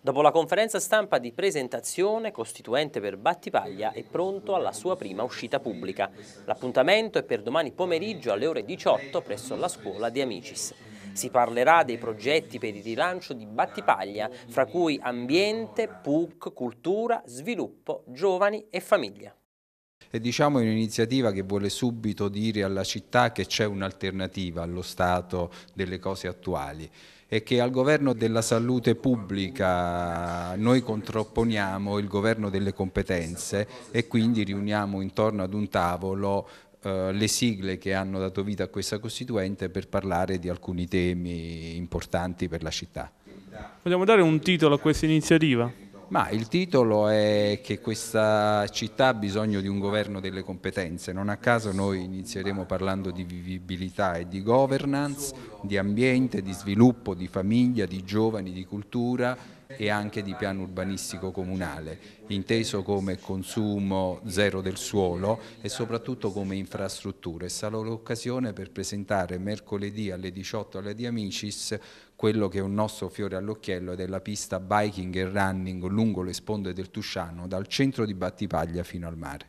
dopo la conferenza stampa di presentazione costituente per Battipaglia è pronto alla sua prima uscita pubblica. L'appuntamento è per domani pomeriggio alle ore 18 presso la scuola di Amicis. Si parlerà dei progetti per il rilancio di Battipaglia, fra cui ambiente, PUC, cultura, sviluppo, giovani e famiglia e diciamo è un'iniziativa che vuole subito dire alla città che c'è un'alternativa allo stato delle cose attuali e che al governo della salute pubblica noi contrapponiamo il governo delle competenze e quindi riuniamo intorno ad un tavolo eh, le sigle che hanno dato vita a questa Costituente per parlare di alcuni temi importanti per la città. Vogliamo dare un titolo a questa iniziativa? Ma il titolo è che questa città ha bisogno di un governo delle competenze, non a caso noi inizieremo parlando di vivibilità e di governance, di ambiente, di sviluppo, di famiglia, di giovani, di cultura e anche di piano urbanistico comunale, inteso come consumo zero del suolo e soprattutto come infrastrutture. Sarà l'occasione per presentare mercoledì alle 18 alle Di Amicis quello che è un nostro fiore all'occhiello ed è la pista biking e running lungo le sponde del Tusciano dal centro di Battipaglia fino al mare.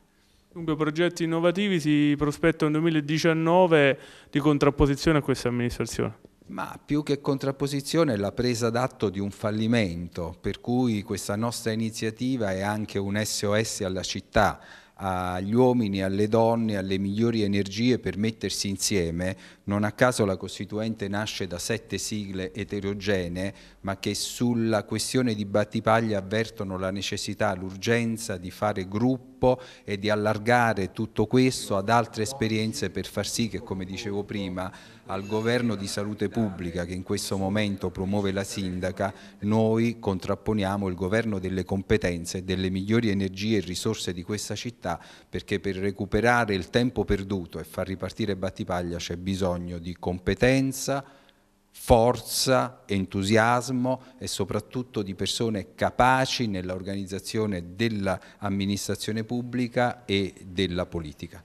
Dunque progetti innovativi si prospettano nel 2019 di contrapposizione a questa amministrazione? Ma più che contrapposizione è la presa d'atto di un fallimento, per cui questa nostra iniziativa è anche un SOS alla città, agli uomini, alle donne, alle migliori energie per mettersi insieme. Non a caso la Costituente nasce da sette sigle eterogenee, ma che sulla questione di Battipaglia avvertono la necessità, l'urgenza di fare gruppo e di allargare tutto questo ad altre esperienze per far sì che, come dicevo prima, al governo di salute pubblica che in questo momento promuove la sindaca, noi contrapponiamo il governo delle competenze delle migliori energie e risorse di questa città città, perché per recuperare il tempo perduto e far ripartire Battipaglia c'è bisogno di competenza, forza, entusiasmo e soprattutto di persone capaci nell'organizzazione dell'amministrazione pubblica e della politica.